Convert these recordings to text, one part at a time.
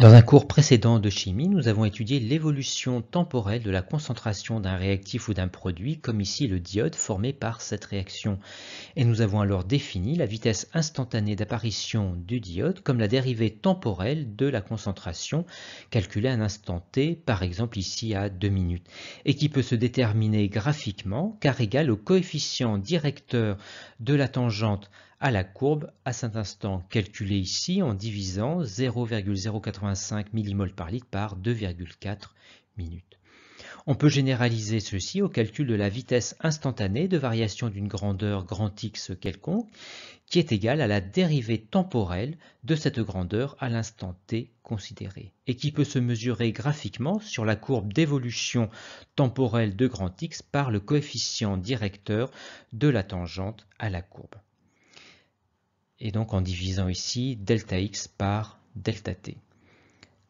Dans un cours précédent de chimie, nous avons étudié l'évolution temporelle de la concentration d'un réactif ou d'un produit, comme ici le diode formé par cette réaction. Et nous avons alors défini la vitesse instantanée d'apparition du diode comme la dérivée temporelle de la concentration, calculée à un instant t, par exemple ici à 2 minutes, et qui peut se déterminer graphiquement car égale au coefficient directeur de la tangente à la courbe à cet instant calculée ici en divisant 0,085 mmol par litre par 2,4 minutes. On peut généraliser ceci au calcul de la vitesse instantanée de variation d'une grandeur grand X quelconque, qui est égale à la dérivée temporelle de cette grandeur à l'instant t considéré, et qui peut se mesurer graphiquement sur la courbe d'évolution temporelle de grand X par le coefficient directeur de la tangente à la courbe et donc en divisant ici delta x par delta t.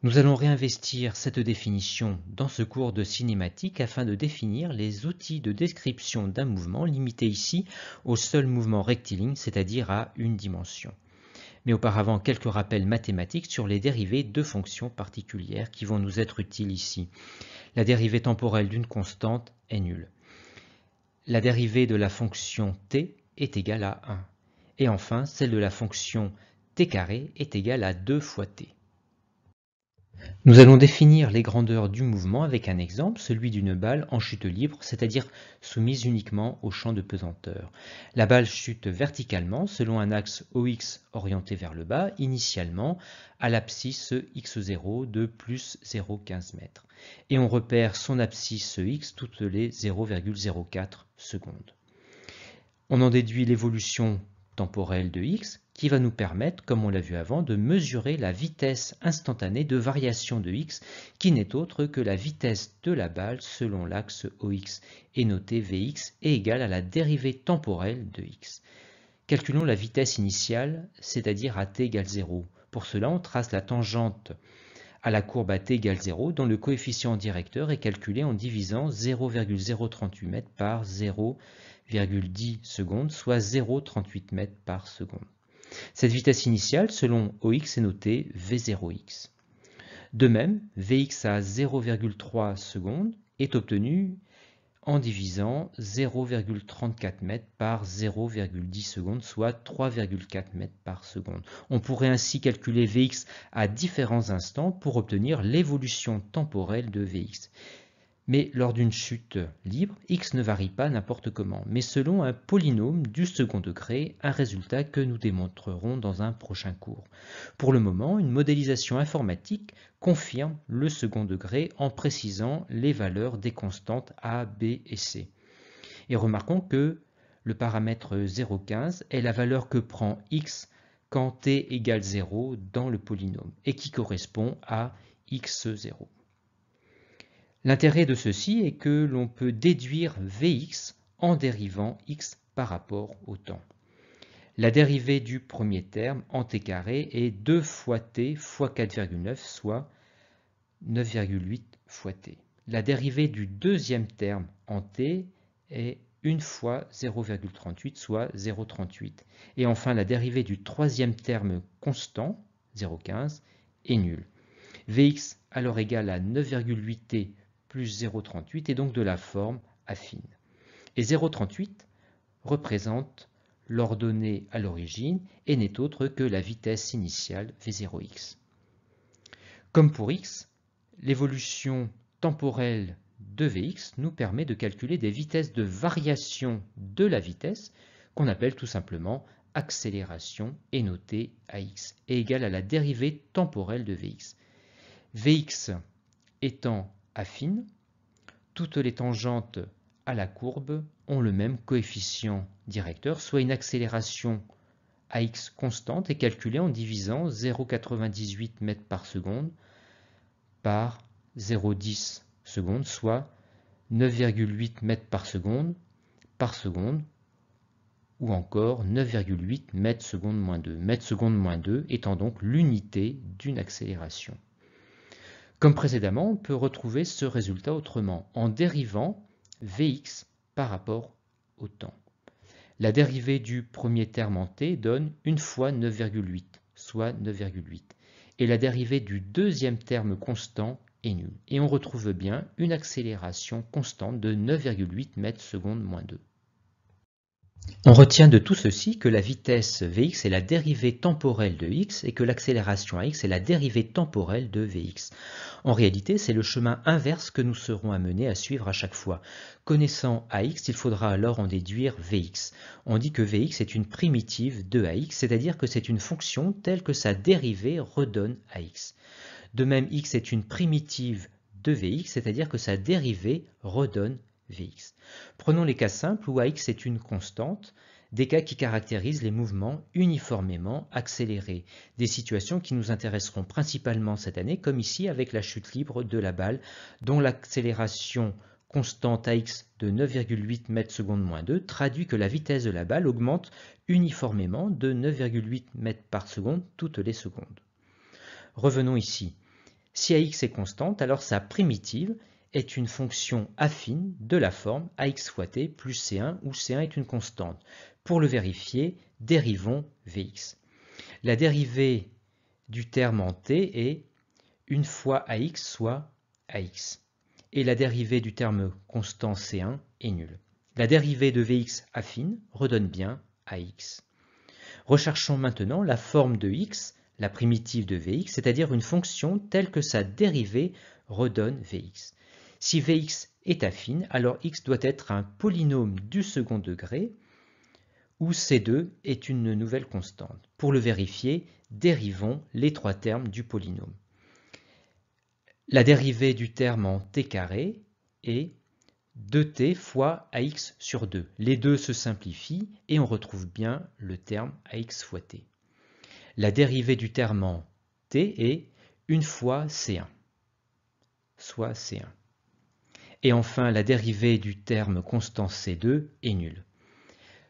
Nous allons réinvestir cette définition dans ce cours de cinématique afin de définir les outils de description d'un mouvement limité ici au seul mouvement rectiligne, c'est-à-dire à une dimension. Mais auparavant, quelques rappels mathématiques sur les dérivées de fonctions particulières qui vont nous être utiles ici. La dérivée temporelle d'une constante est nulle. La dérivée de la fonction t est égale à 1. Et enfin, celle de la fonction t carré est égale à 2 fois t. Nous allons définir les grandeurs du mouvement avec un exemple, celui d'une balle en chute libre, c'est-à-dire soumise uniquement au champ de pesanteur. La balle chute verticalement selon un axe OX orienté vers le bas, initialement à l'abscisse X0 de plus 0,15 m. Et on repère son abscisse X toutes les 0,04 secondes. On en déduit l'évolution temporelle de x qui va nous permettre, comme on l'a vu avant, de mesurer la vitesse instantanée de variation de x qui n'est autre que la vitesse de la balle selon l'axe OX et notée Vx est égale à la dérivée temporelle de x. Calculons la vitesse initiale, c'est-à-dire à t égale 0. Pour cela, on trace la tangente à la courbe à t égale 0 dont le coefficient directeur est calculé en divisant 0,038 m par 0. 0,10 secondes, soit 0,38 mètres par seconde. Cette vitesse initiale, selon OX, est notée V0x. De même, Vx à 0,3 seconde est obtenue en divisant 0,34 mètres par 0,10 secondes, soit 3,4 mètres par seconde. On pourrait ainsi calculer Vx à différents instants pour obtenir l'évolution temporelle de Vx. Mais lors d'une chute libre, x ne varie pas n'importe comment, mais selon un polynôme du second degré, un résultat que nous démontrerons dans un prochain cours. Pour le moment, une modélisation informatique confirme le second degré en précisant les valeurs des constantes a, b et c. Et remarquons que le paramètre 0,15 est la valeur que prend x quand t égale 0 dans le polynôme et qui correspond à x0. L'intérêt de ceci est que l'on peut déduire Vx en dérivant x par rapport au temps. La dérivée du premier terme en t carré est 2 fois t fois 4,9, soit 9,8 fois t. La dérivée du deuxième terme en t est 1 fois 0,38, soit 0,38. Et enfin, la dérivée du troisième terme constant, 0,15, est nulle. Vx alors égale à 9,8t plus 0,38 est donc de la forme affine. Et 0,38 représente l'ordonnée à l'origine et n'est autre que la vitesse initiale V0x. Comme pour x, l'évolution temporelle de Vx nous permet de calculer des vitesses de variation de la vitesse qu'on appelle tout simplement accélération et notée à x est égale à la dérivée temporelle de Vx. Vx étant affine, toutes les tangentes à la courbe ont le même coefficient directeur, soit une accélération à x constante est calculée en divisant 0,98 m par seconde par 0,10 seconde, soit 9,8 m par seconde par seconde, ou encore 9,8 m seconde moins 2. mètre seconde moins 2 étant donc l'unité d'une accélération. Comme précédemment, on peut retrouver ce résultat autrement, en dérivant Vx par rapport au temps. La dérivée du premier terme en t donne une fois 9,8, soit 9,8. Et la dérivée du deuxième terme constant est nulle. Et on retrouve bien une accélération constante de 9,8 mètres seconde moins 2. On retient de tout ceci que la vitesse Vx est la dérivée temporelle de x et que l'accélération ax est la dérivée temporelle de Vx. En réalité, c'est le chemin inverse que nous serons amenés à suivre à chaque fois. Connaissant Ax, il faudra alors en déduire Vx. On dit que Vx est une primitive de Ax, c'est-à-dire que c'est une fonction telle que sa dérivée redonne Ax. De même, x est une primitive de Vx, c'est-à-dire que sa dérivée redonne Vx. Prenons les cas simples où Ax est une constante, des cas qui caractérisent les mouvements uniformément accélérés, des situations qui nous intéresseront principalement cette année, comme ici avec la chute libre de la balle, dont l'accélération constante ax de 9,8 m seconde moins 2 traduit que la vitesse de la balle augmente uniformément de 9,8 m par seconde toutes les secondes. Revenons ici. Si ax est constante, alors sa primitive est une fonction affine de la forme ax fois t plus c1 où c1 est une constante. Pour le vérifier, dérivons vx. La dérivée du terme en t est une fois ax soit ax. Et la dérivée du terme constant c1 est nulle. La dérivée de vx affine redonne bien ax. Recherchons maintenant la forme de x, la primitive de vx, c'est-à-dire une fonction telle que sa dérivée redonne vx. Si Vx est affine, alors x doit être un polynôme du second degré où C2 est une nouvelle constante. Pour le vérifier, dérivons les trois termes du polynôme. La dérivée du terme en t carré est 2t fois ax sur 2. Les deux se simplifient et on retrouve bien le terme ax fois t. La dérivée du terme en t est 1 fois c1, soit c1. Et enfin, la dérivée du terme constant C2 est nulle.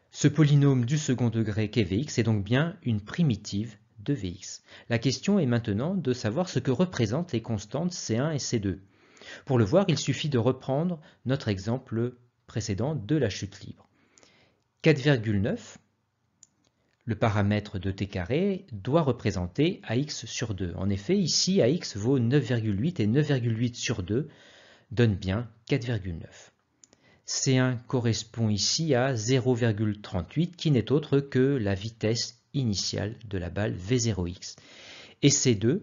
Ce polynôme du second degré kVx est donc bien une primitive de Vx. La question est maintenant de savoir ce que représentent les constantes C1 et C2. Pour le voir, il suffit de reprendre notre exemple précédent de la chute libre. 4,9, le paramètre de t carré, doit représenter ax sur 2. En effet, ici, ax vaut 9,8 et 9,8 sur 2 donne bien 4,9. C1 correspond ici à 0,38 qui n'est autre que la vitesse initiale de la balle V0X. Et C2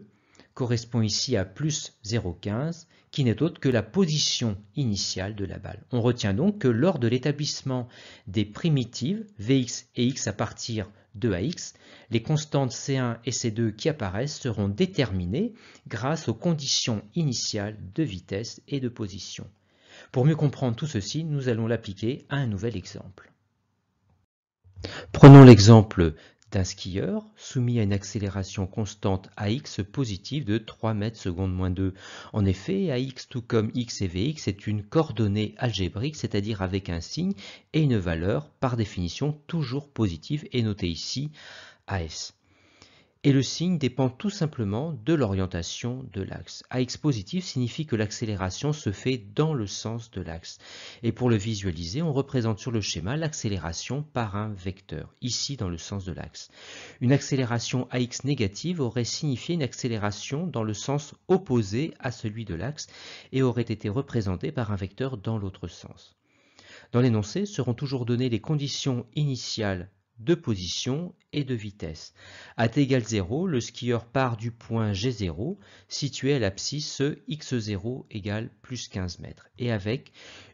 correspond ici à plus 0,15 qui n'est autre que la position initiale de la balle. On retient donc que lors de l'établissement des primitives Vx et X à partir 2ax, les constantes C1 et C2 qui apparaissent seront déterminées grâce aux conditions initiales de vitesse et de position. Pour mieux comprendre tout ceci, nous allons l'appliquer à un nouvel exemple. Prenons l'exemple un skieur soumis à une accélération constante AX positive de 3 mètres secondes moins 2. En effet, AX tout comme X et VX est une coordonnée algébrique, c'est-à-dire avec un signe et une valeur par définition toujours positive et notée ici AS et le signe dépend tout simplement de l'orientation de l'axe. AX positif signifie que l'accélération se fait dans le sens de l'axe. Et pour le visualiser, on représente sur le schéma l'accélération par un vecteur, ici dans le sens de l'axe. Une accélération AX négative aurait signifié une accélération dans le sens opposé à celui de l'axe et aurait été représentée par un vecteur dans l'autre sens. Dans l'énoncé seront toujours données les conditions initiales de position et de vitesse. A t égale 0, le skieur part du point G0 situé à l'abscisse X0 égale plus 15 mètres et avec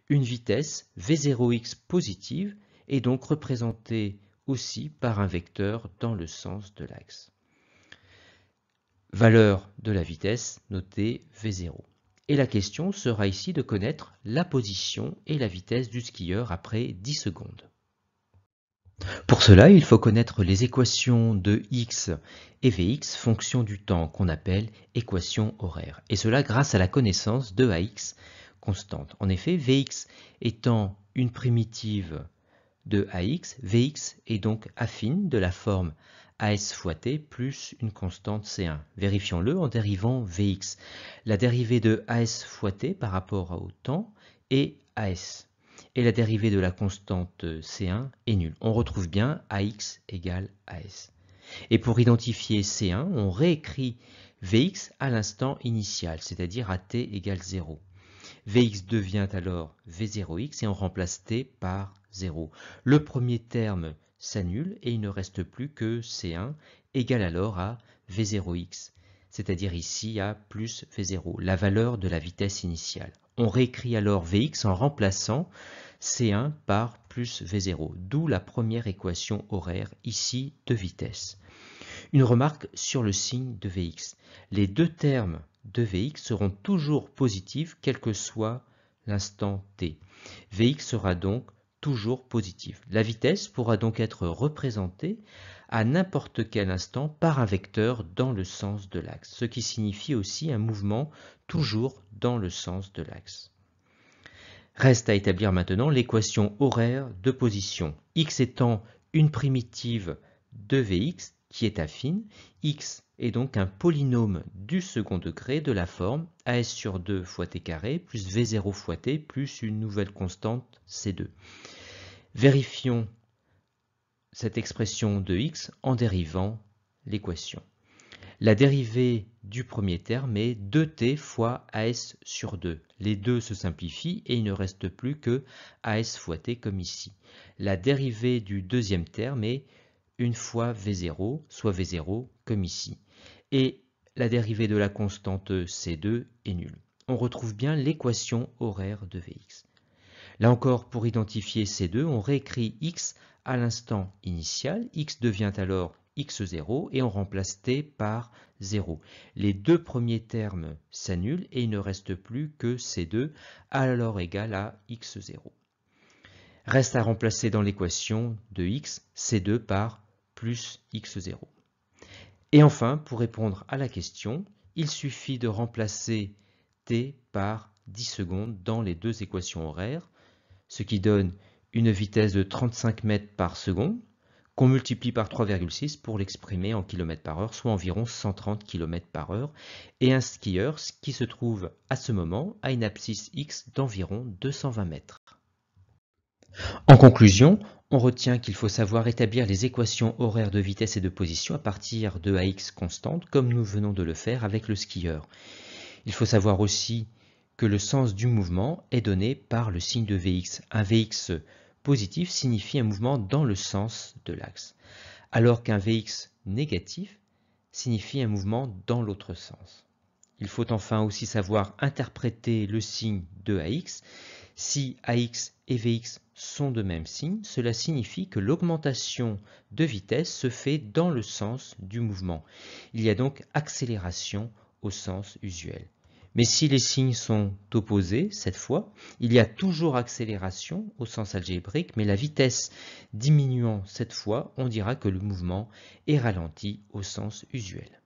une vitesse V0X positive et donc représentée aussi par un vecteur dans le sens de l'axe. Valeur de la vitesse notée V0. Et la question sera ici de connaître la position et la vitesse du skieur après 10 secondes. Pour cela, il faut connaître les équations de x et vx, fonction du temps qu'on appelle équation horaire, et cela grâce à la connaissance de ax constante. En effet, vx étant une primitive de ax, vx est donc affine de la forme as fois t plus une constante c1. Vérifions-le en dérivant vx. La dérivée de as fois t par rapport au temps est as et la dérivée de la constante euh, C1 est nulle. On retrouve bien AX égale AS. Et pour identifier C1, on réécrit Vx à l'instant initial, c'est-à-dire à t égale 0. Vx devient alors V0x et on remplace t par 0. Le premier terme s'annule et il ne reste plus que C1 égale alors à V0x, c'est-à-dire ici à plus V0, la valeur de la vitesse initiale. On réécrit alors Vx en remplaçant C1 par plus V0, d'où la première équation horaire, ici de vitesse. Une remarque sur le signe de Vx. Les deux termes de Vx seront toujours positifs, quel que soit l'instant t. Vx sera donc toujours positif. La vitesse pourra donc être représentée à n'importe quel instant par un vecteur dans le sens de l'axe, ce qui signifie aussi un mouvement toujours dans le sens de l'axe. Reste à établir maintenant l'équation horaire de position, x étant une primitive de Vx qui est affine, x est donc un polynôme du second degré de la forme as sur 2 fois t carré plus v0 fois t plus une nouvelle constante c2. Vérifions cette expression de x en dérivant l'équation. La dérivée du premier terme est 2t fois as sur 2. Les deux se simplifient et il ne reste plus que as fois t comme ici. La dérivée du deuxième terme est 1 fois v0, soit v0 comme ici. Et la dérivée de la constante c2 est nulle. On retrouve bien l'équation horaire de vx. Là encore, pour identifier c2, on réécrit x à l'instant initial, x devient alors x0 et on remplace t par 0. Les deux premiers termes s'annulent et il ne reste plus que c2 alors égal à x0. Reste à remplacer dans l'équation de x c2 par plus x0. Et enfin, pour répondre à la question, il suffit de remplacer t par 10 secondes dans les deux équations horaires, ce qui donne une vitesse de 35 mètres par seconde qu'on multiplie par 3,6 pour l'exprimer en km par heure, soit environ 130 km par heure, et un skieur qui se trouve à ce moment à une abscisse X d'environ 220 mètres. En conclusion, on retient qu'il faut savoir établir les équations horaires de vitesse et de position à partir de AX constante, comme nous venons de le faire avec le skieur. Il faut savoir aussi que le sens du mouvement est donné par le signe de Vx. Un Vx positif signifie un mouvement dans le sens de l'axe, alors qu'un Vx négatif signifie un mouvement dans l'autre sens. Il faut enfin aussi savoir interpréter le signe de AX. Si AX et VX sont de même signe, cela signifie que l'augmentation de vitesse se fait dans le sens du mouvement. Il y a donc accélération au sens usuel. Mais si les signes sont opposés, cette fois, il y a toujours accélération au sens algébrique, mais la vitesse diminuant cette fois, on dira que le mouvement est ralenti au sens usuel.